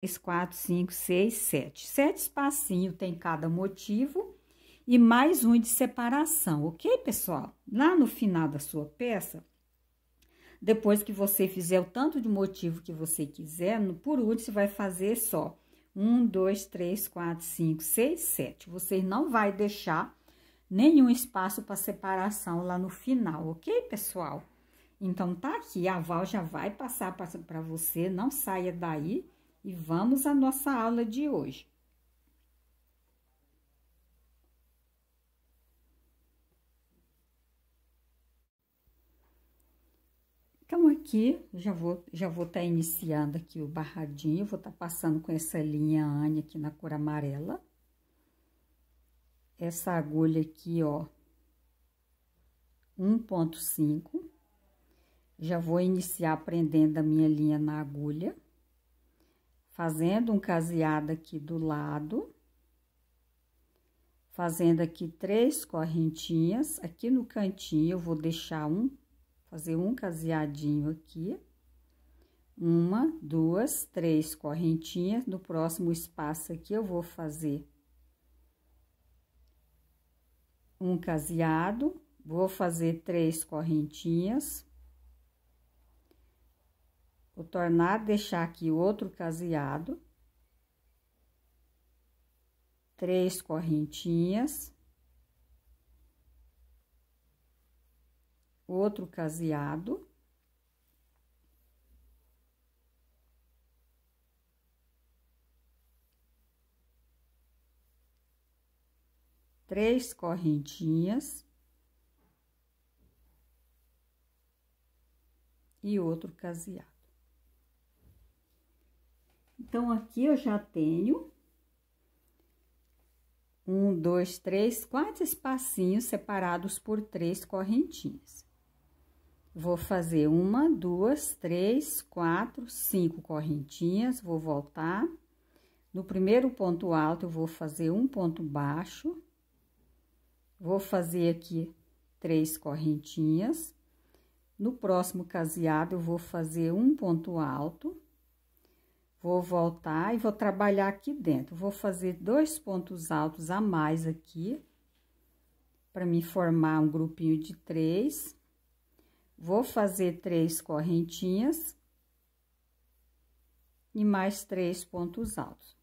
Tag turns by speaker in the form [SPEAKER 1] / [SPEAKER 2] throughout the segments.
[SPEAKER 1] três, quatro, cinco, seis, sete. Sete espacinhos tem cada motivo e mais um de separação, ok, pessoal? Lá no final da sua peça, depois que você fizer o tanto de motivo que você quiser, no, por último, você vai fazer só um, dois, três, quatro, cinco, seis, sete. Você não vai deixar nenhum espaço para separação lá no final, ok, pessoal? Então, tá aqui, a Val já vai passar para você, não saia daí e vamos à nossa aula de hoje. Então, aqui, já vou já vou estar tá iniciando aqui o barradinho, vou estar tá passando com essa linha Anne aqui na cor amarela. Essa agulha aqui, ó, 1.5. Já vou iniciar prendendo a minha linha na agulha fazendo um caseado aqui do lado, fazendo aqui três correntinhas, aqui no cantinho eu vou deixar um, fazer um caseadinho aqui, uma, duas, três correntinhas, no próximo espaço aqui eu vou fazer um caseado, vou fazer três correntinhas, Vou tornar, deixar aqui outro caseado. Três correntinhas. Outro caseado. três correntinhas e outro caseado. Então, aqui eu já tenho um, dois, três, quatro espacinhos separados por três correntinhas. Vou fazer uma, duas, três, quatro, cinco correntinhas, vou voltar. No primeiro ponto alto, eu vou fazer um ponto baixo. Vou fazer aqui três correntinhas. No próximo caseado, eu vou fazer um ponto alto. Vou voltar e vou trabalhar aqui dentro. Vou fazer dois pontos altos a mais aqui, para me formar um grupinho de três. Vou fazer três correntinhas e mais três pontos altos.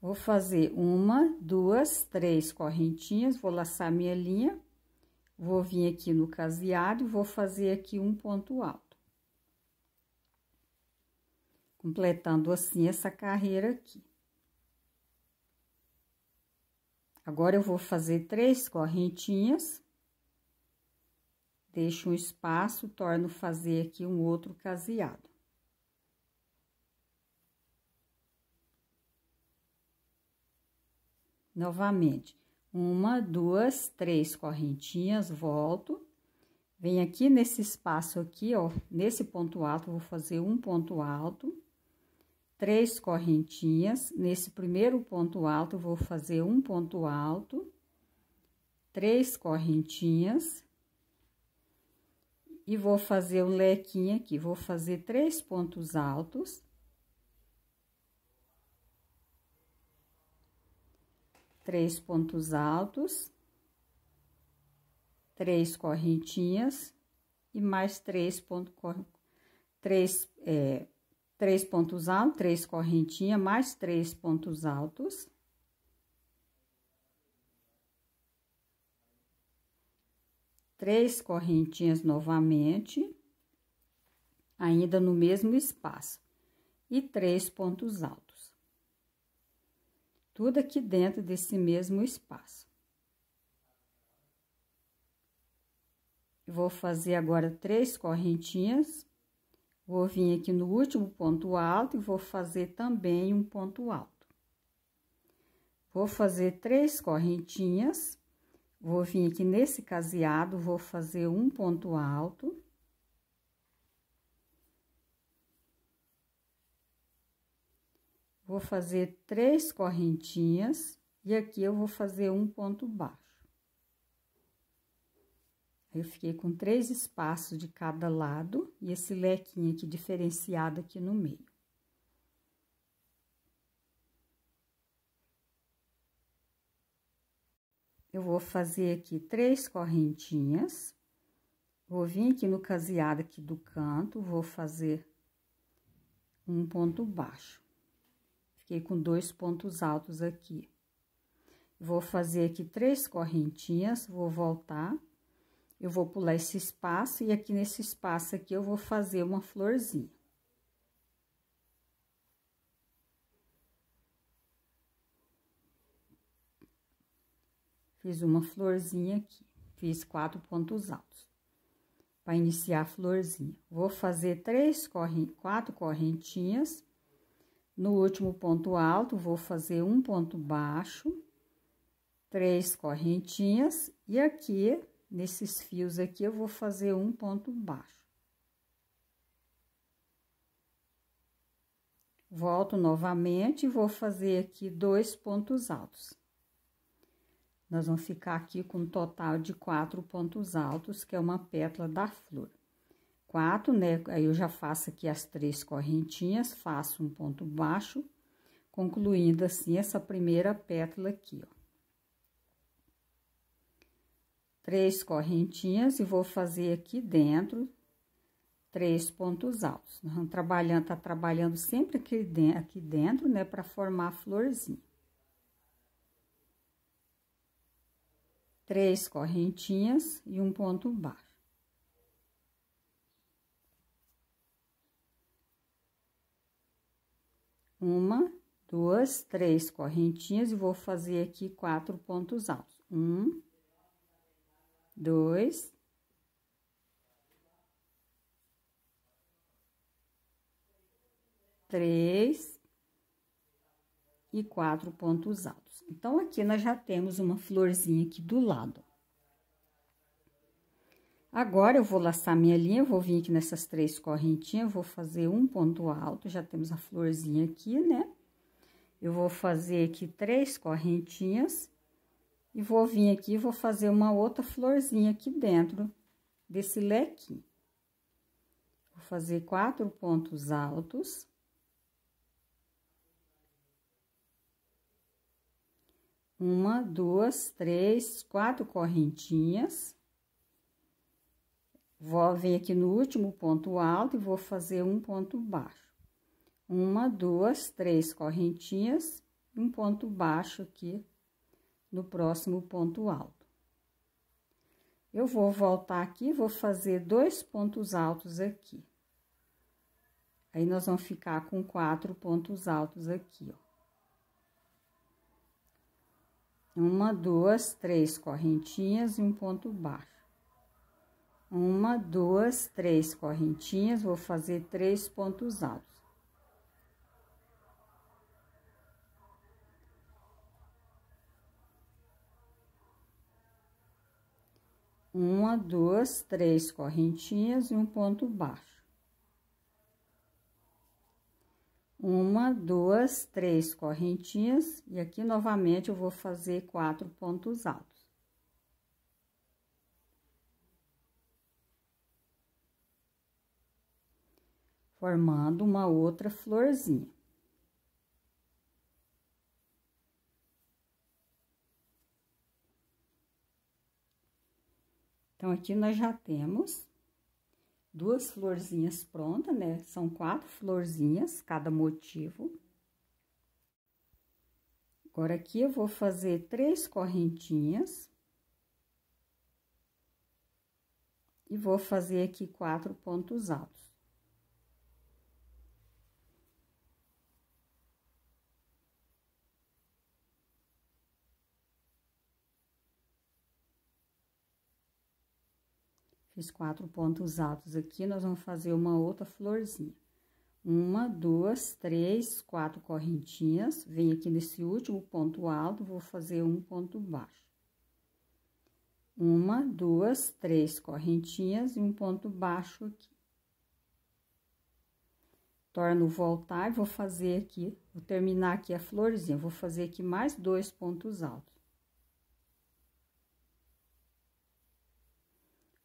[SPEAKER 1] Vou fazer uma, duas, três correntinhas, vou laçar minha linha. Vou vir aqui no caseado e vou fazer aqui um ponto alto. Completando assim essa carreira aqui. Agora, eu vou fazer três correntinhas. Deixo um espaço, torno fazer aqui um outro caseado. Novamente, uma, duas, três correntinhas, volto. Venho aqui nesse espaço aqui, ó, nesse ponto alto, vou fazer um ponto alto. Três correntinhas, nesse primeiro ponto alto, vou fazer um ponto alto. Três correntinhas. E vou fazer um lequinho aqui, vou fazer três pontos altos três pontos altos, três correntinhas e mais três pontos, três, é, três pontos altos, três correntinhas, mais três pontos altos. Três correntinhas novamente, ainda no mesmo espaço, e três pontos altos tudo aqui dentro desse mesmo espaço. Vou fazer agora três correntinhas, vou vir aqui no último ponto alto e vou fazer também um ponto alto. Vou fazer três correntinhas, vou vir aqui nesse caseado, vou fazer um ponto alto vou fazer três correntinhas e aqui eu vou fazer um ponto baixo. Eu fiquei com três espaços de cada lado e esse lequinho aqui diferenciado aqui no meio. Eu vou fazer aqui três correntinhas, vou vir aqui no caseado aqui do canto, vou fazer um ponto baixo. Fiquei com dois pontos altos aqui. Vou fazer aqui três correntinhas, vou voltar. Eu vou pular esse espaço e aqui nesse espaço aqui eu vou fazer uma florzinha. Fiz uma florzinha aqui, fiz quatro pontos altos para iniciar a florzinha. Vou fazer três corren quatro correntinhas no último ponto alto, vou fazer um ponto baixo, três correntinhas, e aqui, nesses fios aqui, eu vou fazer um ponto baixo. Volto novamente e vou fazer aqui dois pontos altos. Nós vamos ficar aqui com um total de quatro pontos altos, que é uma pétala da flor quatro, né? Aí eu já faço aqui as três correntinhas, faço um ponto baixo, concluindo assim essa primeira pétala aqui, ó. Três correntinhas e vou fazer aqui dentro três pontos altos. Nós vamos trabalhando, tá trabalhando sempre aqui dentro, aqui dentro né, para formar a florzinha. Três correntinhas e um ponto baixo. Uma, duas, três correntinhas e vou fazer aqui quatro pontos altos. Um, dois, três e quatro pontos altos. Então, aqui nós já temos uma florzinha aqui do lado. Agora, eu vou laçar minha linha, vou vir aqui nessas três correntinhas, vou fazer um ponto alto, já temos a florzinha aqui, né? Eu vou fazer aqui três correntinhas e vou vir aqui, e vou fazer uma outra florzinha aqui dentro desse leque. Vou fazer quatro pontos altos. Uma, duas, três, quatro correntinhas. Vou vir aqui no último ponto alto e vou fazer um ponto baixo. Uma, duas, três correntinhas, um ponto baixo aqui no próximo ponto alto. Eu vou voltar aqui, vou fazer dois pontos altos aqui. Aí, nós vamos ficar com quatro pontos altos aqui, ó. Uma, duas, três correntinhas e um ponto baixo. Uma, duas, três correntinhas, vou fazer três pontos altos. Uma, duas, três correntinhas e um ponto baixo. uma, duas, três correntinhas, e aqui novamente eu vou fazer quatro pontos altos. formando uma outra florzinha. Então, aqui nós já temos duas florzinhas prontas, né? São quatro florzinhas, cada motivo. Agora, aqui eu vou fazer três correntinhas. E vou fazer aqui quatro pontos altos. Esses quatro pontos altos aqui, nós vamos fazer uma outra florzinha. Uma, duas, três, quatro correntinhas, vem aqui nesse último ponto alto, vou fazer um ponto baixo. Uma, duas, três correntinhas e um ponto baixo aqui. Torno voltar, vou fazer aqui, vou terminar aqui a florzinha, vou fazer aqui mais dois pontos altos.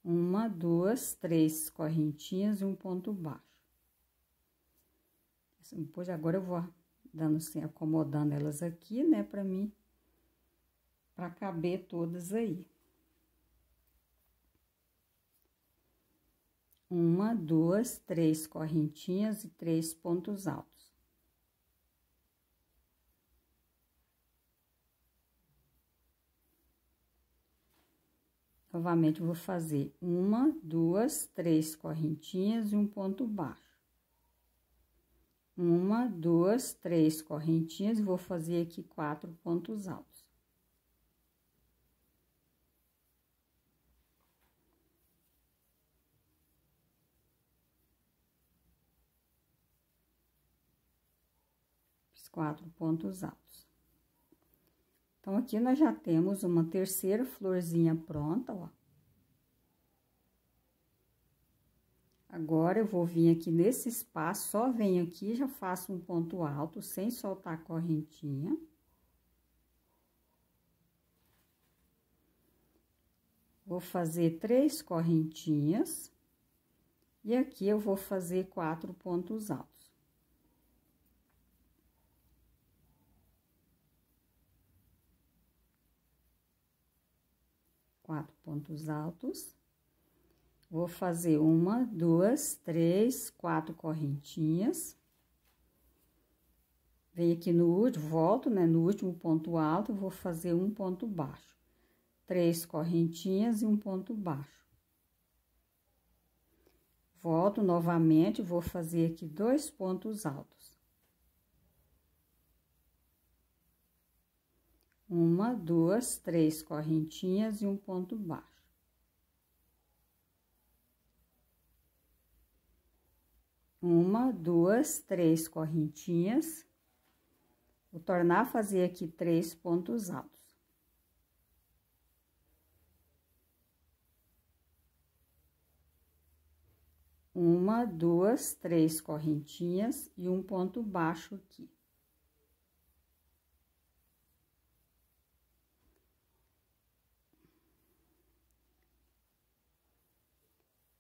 [SPEAKER 1] uma, duas, três correntinhas e um ponto baixo. Depois, agora eu vou dando, assim, acomodando elas aqui, né, pra mim, pra caber todas aí. Uma, duas, três correntinhas e três pontos altos. Novamente, vou fazer uma, duas, três correntinhas e um ponto baixo. Uma, duas, três correntinhas, vou fazer aqui quatro pontos altos. quatro pontos altos. Então, aqui nós já temos uma terceira florzinha pronta, ó. Agora, eu vou vir aqui nesse espaço, só venho aqui, já faço um ponto alto, sem soltar a correntinha. Vou fazer três correntinhas. E aqui, eu vou fazer quatro pontos altos. pontos altos. Vou fazer uma, duas, três, quatro correntinhas. Venho aqui no último, volto, né, no último ponto alto, vou fazer um ponto baixo. Três correntinhas e um ponto baixo. Volto novamente, vou fazer aqui dois pontos altos. Uma, duas, três correntinhas e um ponto baixo. Uma, duas, três correntinhas. Vou tornar a fazer aqui três pontos altos. Uma, duas, três correntinhas e um ponto baixo aqui.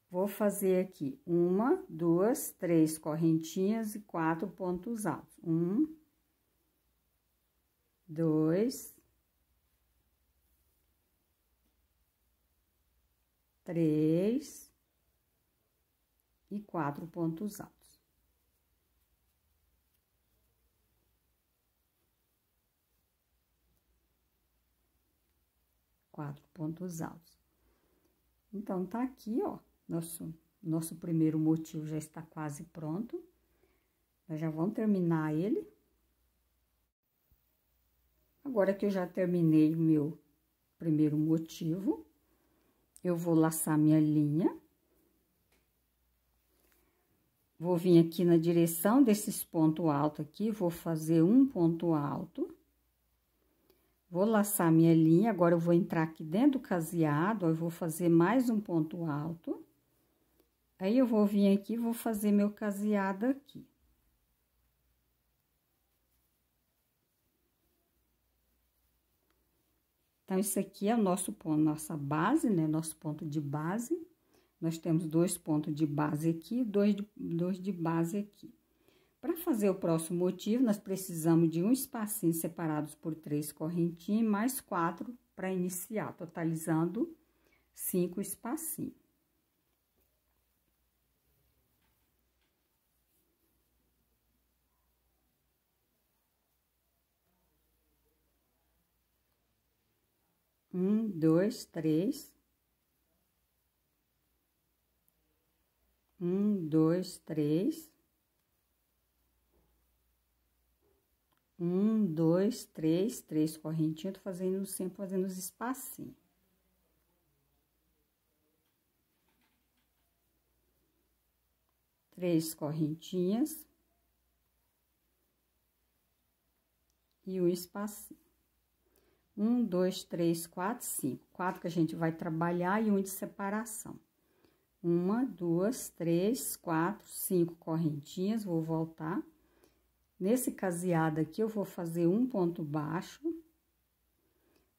[SPEAKER 1] Vou fazer aqui uma, duas, três correntinhas e quatro pontos altos. Um, dois, três e quatro pontos altos. Quatro pontos altos. Então, tá aqui, ó. Nosso, nosso primeiro motivo já está quase pronto. Nós já vamos terminar ele. Agora que eu já terminei o meu primeiro motivo, eu vou laçar minha linha. Vou vir aqui na direção desses pontos altos aqui, vou fazer um ponto alto. Vou laçar minha linha, agora eu vou entrar aqui dentro do caseado, e eu vou fazer mais um ponto alto. Aí, eu vou vir aqui, vou fazer meu caseado aqui. Então, isso aqui é o nosso ponto, nossa base, né? Nosso ponto de base. Nós temos dois pontos de base aqui, dois de, dois de base aqui. Para fazer o próximo motivo, nós precisamos de um espacinho separados por três correntinhas, mais quatro para iniciar, totalizando cinco espacinhos. Um, dois, três. Um, dois, três. Um, dois, três, três correntinhas. Eu tô fazendo sempre fazendo os espacinhos. Três correntinhas. E um espacinho. Um, dois, três, quatro, cinco. Quatro que a gente vai trabalhar e um de separação. Uma, duas, três, quatro, cinco correntinhas, vou voltar. Nesse caseado aqui, eu vou fazer um ponto baixo.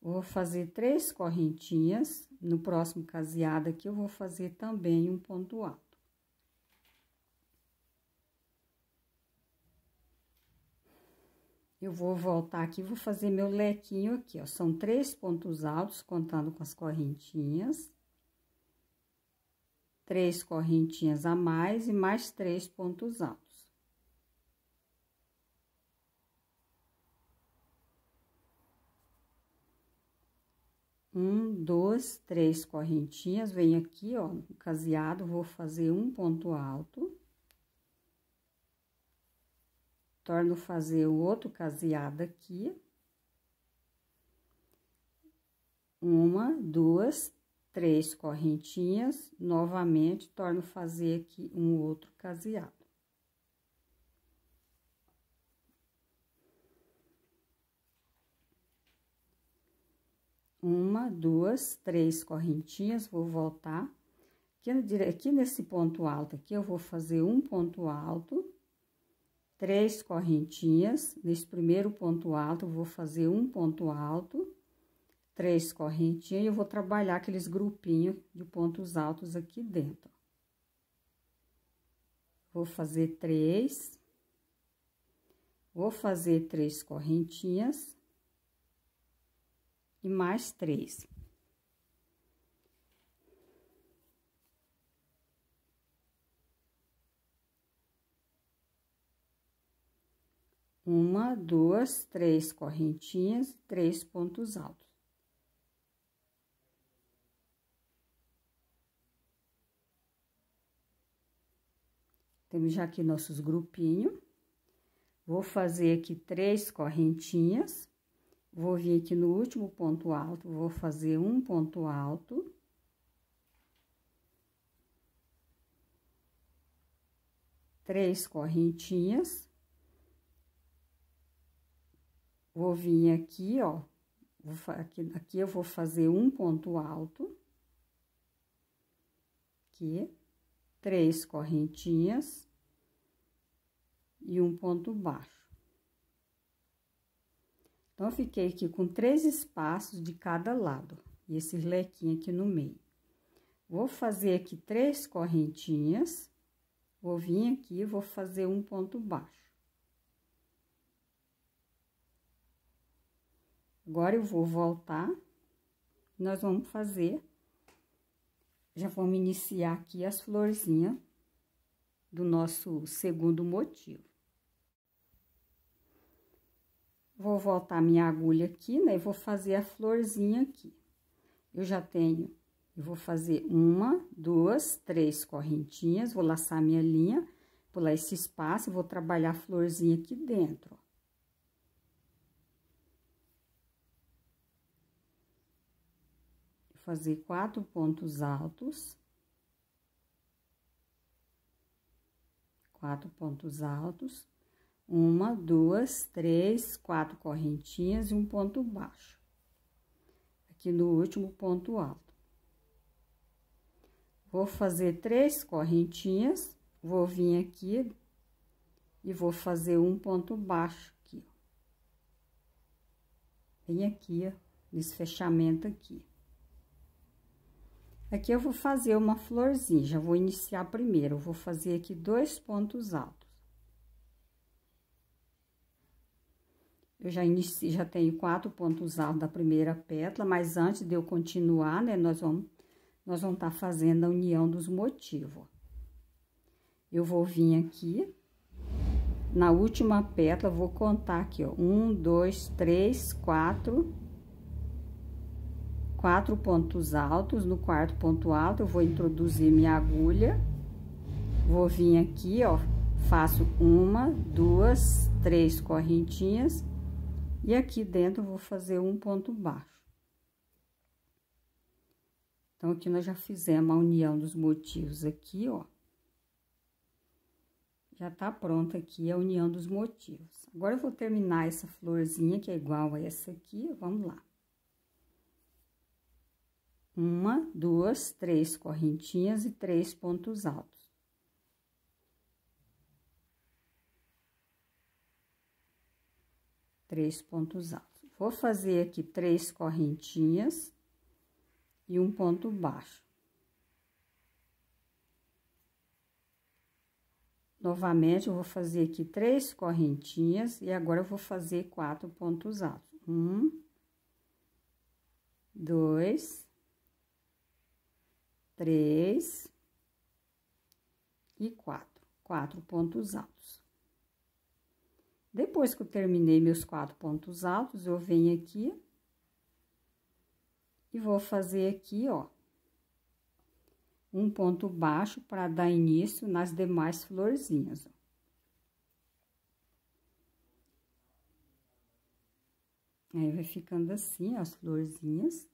[SPEAKER 1] Vou fazer três correntinhas. No próximo caseado aqui, eu vou fazer também um ponto alto. Eu vou voltar aqui, vou fazer meu lequinho aqui, ó. São três pontos altos, contando com as correntinhas. Três correntinhas a mais e mais três pontos altos. um, dois, três correntinhas, venho aqui, ó, caseado, vou fazer um ponto alto. Torno fazer o outro caseado aqui. Uma, duas, três correntinhas, novamente, torno fazer aqui um outro caseado. Uma, duas, três correntinhas, vou voltar. Aqui, aqui nesse ponto alto aqui, eu vou fazer um ponto alto três correntinhas. Nesse primeiro ponto alto, eu vou fazer um ponto alto, três correntinhas, e eu vou trabalhar aqueles grupinhos de pontos altos aqui dentro. Vou fazer três, vou fazer três correntinhas e mais três. Uma, duas, três correntinhas, três pontos altos. Temos já aqui nossos grupinhos. Vou fazer aqui três correntinhas. Vou vir aqui no último ponto alto, vou fazer um ponto alto. Três correntinhas. Vou vir aqui, ó, aqui, aqui eu vou fazer um ponto alto. Aqui, três correntinhas e um ponto baixo. Então, fiquei aqui com três espaços de cada lado, e esse lequinho aqui no meio. Vou fazer aqui três correntinhas, vou vir aqui, e vou fazer um ponto baixo. Agora eu vou voltar, nós vamos fazer, já vamos iniciar aqui as florzinhas do nosso segundo motivo. Vou voltar minha agulha aqui, né, e vou fazer a florzinha aqui. Eu já tenho, eu vou fazer uma, duas, três correntinhas, vou laçar minha linha, pular esse espaço, vou trabalhar a florzinha aqui dentro, ó. fazer quatro pontos altos. Quatro pontos altos. Uma, duas, três, quatro correntinhas e um ponto baixo. Aqui no último ponto alto. Vou fazer três correntinhas, vou vir aqui e vou fazer um ponto baixo aqui, ó. Bem aqui, ó, nesse fechamento aqui. Aqui eu vou fazer uma florzinha, já vou iniciar primeiro, eu vou fazer aqui dois pontos altos. Eu já iniciei, já tenho quatro pontos altos da primeira pétala, mas antes de eu continuar, né, nós vamos, nós vamos estar tá fazendo a união dos motivos. Eu vou vir aqui, na última pétala, vou contar aqui, ó, um, dois, três, quatro quatro pontos altos. No quarto ponto alto, eu vou introduzir minha agulha. Vou vir aqui, ó, faço uma, duas, três correntinhas. E aqui dentro, vou fazer um ponto baixo. Então, aqui nós já fizemos a união dos motivos aqui, ó. Já tá pronta aqui a união dos motivos. Agora, eu vou terminar essa florzinha, que é igual a essa aqui, vamos lá. Uma, duas, três correntinhas e três pontos altos. Três pontos altos. Vou fazer aqui três correntinhas e um ponto baixo. Novamente, eu vou fazer aqui três correntinhas e agora eu vou fazer quatro pontos altos. Um, dois, três e quatro, quatro pontos altos. Depois que eu terminei meus quatro pontos altos, eu venho aqui e vou fazer aqui, ó, um ponto baixo para dar início nas demais florzinhas, ó. Aí vai ficando assim as florzinhas.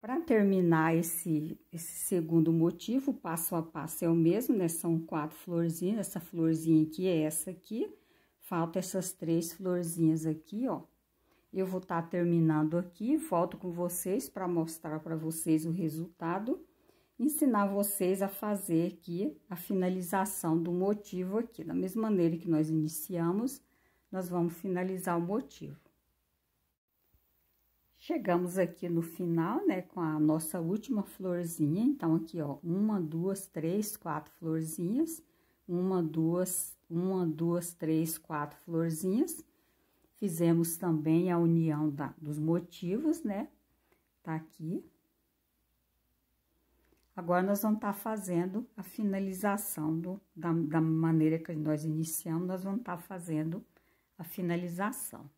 [SPEAKER 1] Para terminar esse, esse segundo motivo, passo a passo é o mesmo, né? São quatro florzinhas, essa florzinha aqui é essa aqui. Falta essas três florzinhas aqui, ó. Eu vou estar tá terminando aqui, volto com vocês para mostrar para vocês o resultado. Ensinar vocês a fazer aqui a finalização do motivo aqui. Da mesma maneira que nós iniciamos, nós vamos finalizar o motivo. Chegamos aqui no final, né, com a nossa última florzinha. Então, aqui, ó, uma, duas, três, quatro florzinhas. Uma, duas, uma, duas, três, quatro florzinhas. Fizemos também a união da, dos motivos, né? Tá aqui. Agora, nós vamos estar tá fazendo a finalização do, da, da maneira que nós iniciamos, nós vamos estar tá fazendo a finalização.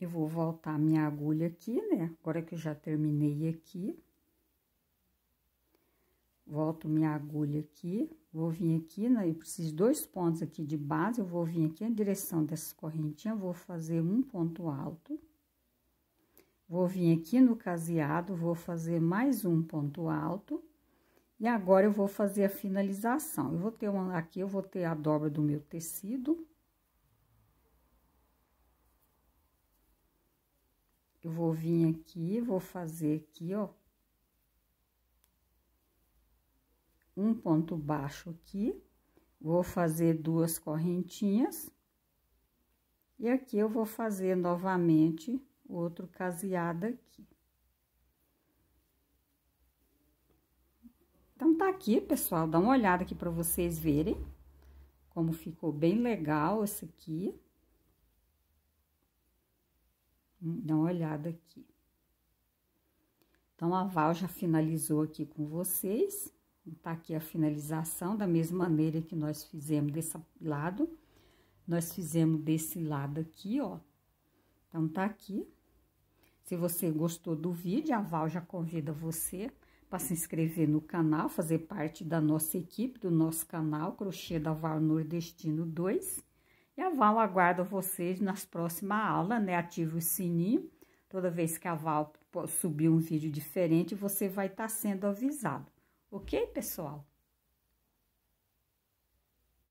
[SPEAKER 1] Eu vou voltar minha agulha aqui, né? Agora que eu já terminei aqui. Volto minha agulha aqui, vou vir aqui, né? Eu preciso de dois pontos aqui de base, eu vou vir aqui na direção dessa correntinha, vou fazer um ponto alto. Vou vir aqui no caseado, vou fazer mais um ponto alto. E agora, eu vou fazer a finalização. Eu vou ter uma, aqui, eu vou ter a dobra do meu tecido. Eu vou vir aqui, vou fazer aqui, ó. Um ponto baixo aqui. Vou fazer duas correntinhas. E aqui eu vou fazer novamente outro caseado aqui. Então, tá aqui, pessoal. Dá uma olhada aqui para vocês verem como ficou bem legal esse aqui. Dá uma olhada aqui. Então, a Val já finalizou aqui com vocês. Tá aqui a finalização, da mesma maneira que nós fizemos desse lado. Nós fizemos desse lado aqui, ó. Então, tá aqui. Se você gostou do vídeo, a Val já convida você para se inscrever no canal, fazer parte da nossa equipe, do nosso canal Crochê da Val Nordestino 2. E a Val aguarda vocês nas próximas aulas, né? Ative o sininho. Toda vez que a Val subir um vídeo diferente, você vai estar tá sendo avisado. Ok, pessoal?